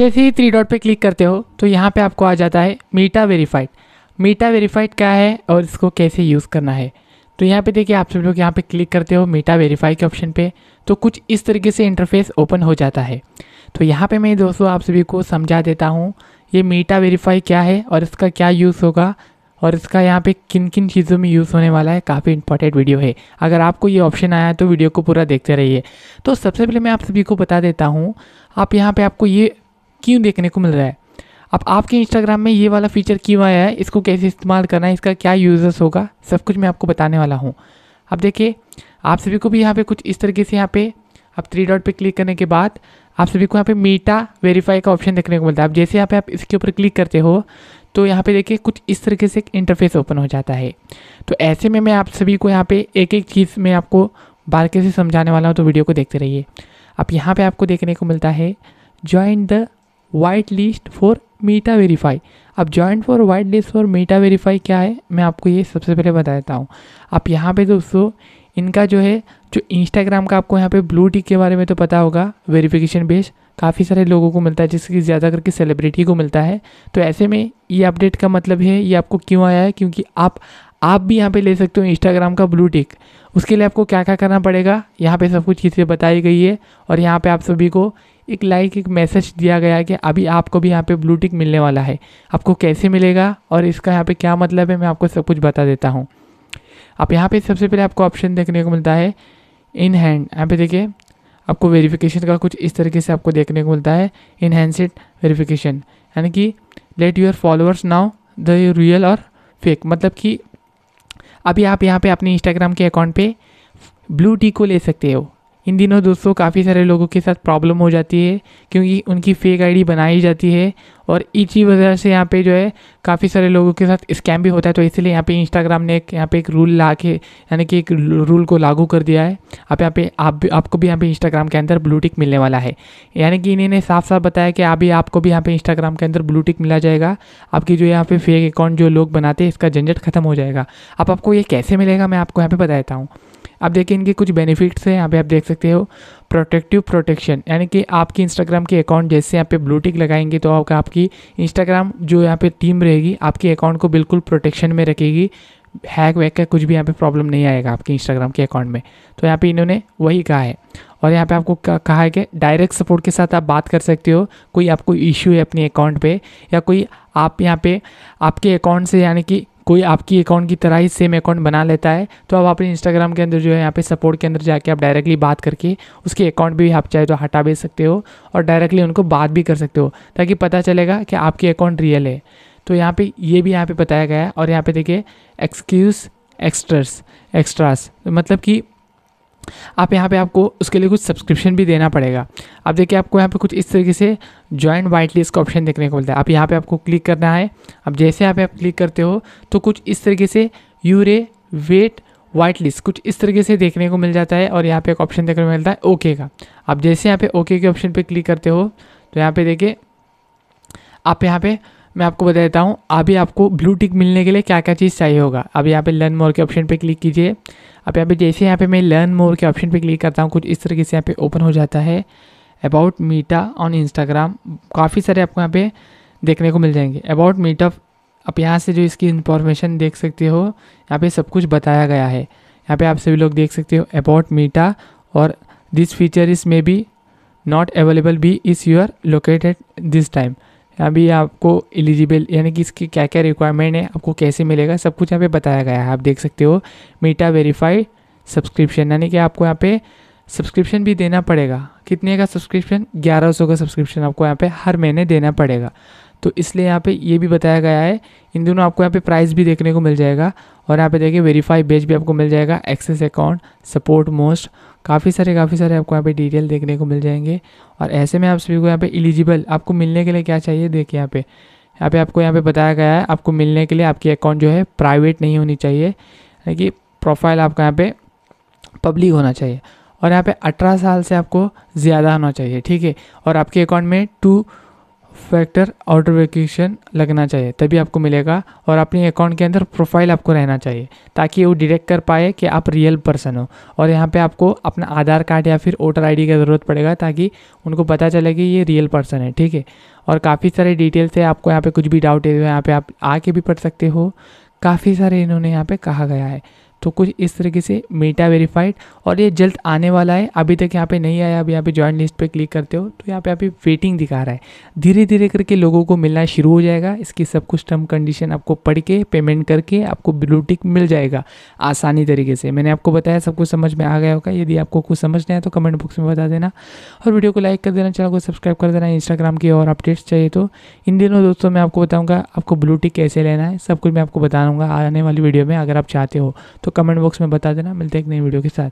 जैसे ही three dot पे क्लिक करते हो तो यहाँ पे आपको आ जाता है मीटा वेरीफाइड मीटा वेरीफाइड क्या है और इसको कैसे यूज़ करना है तो यहाँ पे देखिए आप सब लोग यहाँ पे क्लिक करते हो मीटा वेरीफाई के ऑप्शन पे तो कुछ इस तरीके से इंटरफेस ओपन हो जाता है तो यहाँ पे मैं दोस्तों आप सभी को समझा देता हूँ ये मीटा वेरीफाई क्या है और इसका क्या यूज़ होगा और इसका यहाँ पे किन किन चीज़ों में यूज़ होने वाला है काफ़ी इंपॉर्टेंट वीडियो है अगर आपको ये ऑप्शन आया है तो वीडियो को पूरा देखते रहिए तो सबसे पहले मैं आप सभी को बता देता हूँ आप यहाँ पे आपको ये क्यों देखने को मिल रहा है अब आपके इंस्टाग्राम में ये वाला फीचर क्यों आया है इसको कैसे इस्तेमाल करना है इसका क्या यूज़र्स होगा सब कुछ मैं आपको बताने वाला हूँ अब देखिए आप सभी को भी यहाँ पे कुछ इस तरीके से यहाँ पे अब थ्री डॉट पे क्लिक करने के बाद आप सभी को यहाँ पे मीटा वेरीफाई का ऑप्शन देखने को मिलता है अब जैसे यहाँ पे आप इसके ऊपर क्लिक करते हो तो यहाँ पे देखिए कुछ इस तरीके से एक इंटरफेस ओपन हो जाता है तो ऐसे में मैं आप सभी को यहाँ पे एक एक चीज़ में आपको बारके से समझाने वाला हूँ तो वीडियो को देखते रहिए अब यहाँ पे आपको देखने को मिलता है join the white list for Meta verify अब joint for white list for Meta verify क्या है मैं आपको ये सबसे पहले बता देता हूँ आप यहाँ पे दोस्तों इनका जो है जो इंस्टाग्राम का आपको यहाँ पे ब्लू टिक के बारे में तो पता होगा वेरिफिकेशन बेस काफ़ी सारे लोगों को मिलता है जिससे कि ज़्यादा करके सेलिब्रिटी को मिलता है तो ऐसे में ये अपडेट का मतलब है ये आपको क्यों आया है क्योंकि आप आप भी यहाँ पे ले सकते हो इंस्टाग्राम का ब्लू टिक उसके लिए आपको क्या क्या करना पड़ेगा यहाँ पे सब कुछ चीज़ें बताई गई है और यहाँ पे आप सभी को एक लाइक एक मैसेज दिया गया है कि अभी आपको भी यहाँ पे ब्लू टिक मिलने वाला है आपको कैसे मिलेगा और इसका यहाँ पे क्या मतलब है मैं आपको सब कुछ बता देता हूँ आप यहाँ पे सबसे पहले आपको ऑप्शन देखने को मिलता है इन हैंड यहाँ पे देखिए आपको वेरिफिकेशन का कुछ इस तरीके से आपको देखने को मिलता है इन हैंडसेट वेरिफिकेशन यानी कि let your followers now the real और फेक मतलब कि अभी आप यहाँ पे अपने इंस्टाग्राम के अकाउंट पे ब्लू टी को ले सकते हो इन दिनों दोस्तों काफ़ी सारे लोगों के साथ प्रॉब्लम हो जाती है क्योंकि उनकी फेक आईडी बनाई जाती है और इसी वजह से यहाँ पे जो है काफ़ी सारे लोगों के साथ स्कैम भी होता है तो इसलिए यहाँ पे इंस्टाग्राम ने एक यहाँ पे एक रूल ला के यानी कि एक रूल को लागू कर दिया है आप यहाँ पे आप भी आपको भी यहाँ पे इंस्टाग्राम के अंदर ब्लूटिक मिलने वाला है यानी कि इन्हें साफ साफ बताया कि अभी आपको भी यहाँ पे इंस्टाग्राम के अंदर ब्लूटिक मिला जाएगा आपकी जो यहाँ पे फेक अकाउंट जो लोग बनाते हैं इसका झंझट खत्म हो जाएगा अब आपको ये कैसे मिलेगा मैं आपको यहाँ पर बताता हूँ अब देखिए इनके कुछ बेनिफिट्स हैं यहाँ पे आप देख सकते हो प्रोटेक्टिव प्रोटेक्शन यानी कि आपके इंस्टाग्राम के अकाउंट जैसे यहाँ पे ब्लूटिक लगाएंगे तो आपका आपकी इंस्टाग्राम जो यहाँ पे टीम रहेगी आपके अकाउंट को बिल्कुल प्रोटेक्शन में रखेगी हैक वैक का कुछ भी यहाँ पे प्रॉब्लम नहीं आएगा आपके इंस्टाग्राम के अकाउंट में तो यहाँ पे इन्होंने वही कहा है और यहाँ पे आपको कहा है कि डायरेक्ट सपोर्ट के साथ आप बात कर सकते हो कोई आपको इश्यू है अपने अकाउंट पे या कोई आप यहाँ पे आपके अकाउंट से यानी कि कोई आपकी अकाउंट की तरह ही सेम अकाउंट बना लेता है तो आप अपने इंस्टाग्राम के अंदर जो है यहाँ पे सपोर्ट के अंदर जाके आप डायरेक्टली बात करके उसके अकाउंट भी आप चाहे तो हटा भी सकते हो और डायरेक्टली उनको बात भी कर सकते हो ताकि पता चलेगा कि आपकी अकाउंट रियल है तो यहाँ पे ये भी यहाँ पे बताया गया है और यहाँ पे देखिए एक्सक्यूज़ एक्स्ट्रस एक्स्ट्रास मतलब कि आप यहाँ पे आपको उसके लिए कुछ सब्सक्रिप्शन भी देना पड़ेगा अब देखिए आपको यहाँ पे कुछ इस तरीके से ज्वाइन वाइट लिस्ट का ऑप्शन देखने को मिलता है आप यहाँ पे आपको क्लिक करना है अब जैसे यहाँ पे आप क्लिक करते हो तो कुछ इस तरीके से यूरे वेट वाइट लिस्ट कुछ इस तरीके से देखने को मिल जाता है और यहाँ पे एक ऑप्शन देखने को मिलता है ओके का आप जैसे यहाँ पे ओके के ऑप्शन पर क्लिक करते हो तो यहाँ पे देखिए आप यहाँ पे मैं आपको बता देता हूँ अभी आपको ब्लू टिक मिलने के लिए क्या क्या चीज़ चाहिए होगा अब यहाँ पे लर्न मोर के ऑप्शन पे क्लिक कीजिए अब यहाँ पे जैसे यहाँ पे मैं लर्न मोर के ऑप्शन पे क्लिक करता हूँ कुछ इस तरीके से यहाँ पे ओपन हो जाता है अबाउट मीटा ऑन इंस्टाग्राम काफ़ी सारे आपको यहाँ पे देखने को मिल जाएंगे अबाउट मीटअप आप यहाँ से जो इसकी इंफॉर्मेशन देख सकते हो यहाँ पर सब कुछ बताया गया है यहाँ पर आप सभी लोग देख सकते हो अबाउट मीटा और this feature is may be not available be is are located this time यहाँ भी आपको एलिजिबल यानी कि इसकी क्या क्या रिक्वायरमेंट है आपको कैसे मिलेगा सब कुछ यहाँ पे बताया गया है आप देख सकते हो मीटा वेरीफाइड सब्सक्रिप्शन यानी कि आपको यहाँ पे सब्सक्रिप्शन भी देना पड़ेगा कितने का सब्सक्रिप्शन 1100 का सब्सक्रिप्शन आपको यहाँ पे हर महीने देना पड़ेगा तो इसलिए यहाँ पे ये भी बताया गया है इन दोनों आपको यहाँ पे प्राइस भी देखने को मिल जाएगा और यहाँ पे देखिए वेरीफाई बेच भी आपको मिल जाएगा एक्सेस अकाउंट सपोर्ट मोस्ट काफ़ी सारे काफ़ी सारे आपको यहाँ पे डिटेल देखने को मिल जाएंगे और ऐसे में आप सभी को यहाँ पे एलिजिबल आपको मिलने के लिए क्या चाहिए देखिए यहाँ पे यहाँ पे आपको यहाँ पे बताया गया है आपको मिलने के लिए आपकी अकाउंट जो है प्राइवेट नहीं होनी चाहिए यानी कि प्रोफाइल आपका यहाँ पर पब्लिक होना चाहिए और यहाँ पे अठारह साल से आपको ज़्यादा होना चाहिए ठीक है और आपके अकाउंट में टू फैक्टर ऑटो वेकेशन लगना चाहिए तभी आपको मिलेगा और अपने अकाउंट के अंदर प्रोफाइल आपको रहना चाहिए ताकि वो डिटेक्ट कर पाए कि आप रियल पर्सन हो और यहाँ पे आपको अपना आधार कार्ड या फिर वोटर आईडी की ज़रूरत पड़ेगा ताकि उनको पता चले कि ये रियल पर्सन है ठीक है और काफ़ी सारे डिटेल्स है आपको यहाँ पर कुछ भी डाउट है तो यहाँ पर आप आके भी पढ़ सकते हो काफ़ी सारे इन्होंने यहाँ पर कहा गया है तो कुछ इस तरीके से मीटा वेरीफाइड और ये जल्द आने वाला है अभी तक यहाँ पे नहीं आया अब यहाँ पे ज्वाइन लिस्ट पे क्लिक करते हो तो यहाँ पे अभी वेटिंग दिखा रहा है धीरे धीरे करके लोगों को मिलना शुरू हो जाएगा इसकी सब कुछ टर्म कंडीशन आपको पढ़ के पेमेंट करके आपको ब्लू टिक मिल जाएगा आसानी तरीके से मैंने आपको बताया सब कुछ समझ में आ गया होगा यदि आपको कुछ समझ नहीं आए तो कमेंट बॉक्स में बता देना और वीडियो को लाइक कर देना चैनल को सब्सक्राइब कर देना इंस्टाग्राम की और अपडेट्स चाहिए तो इन दिनों दोस्तों मैं आपको बताऊँगा आपको ब्लू टिक कैसे लेना है सब कुछ मैं आपको बता आने वाली वीडियो में अगर आप चाहते हो तो तो कमेंट बॉक्स में बता देना मिलते हैं एक नई वीडियो के साथ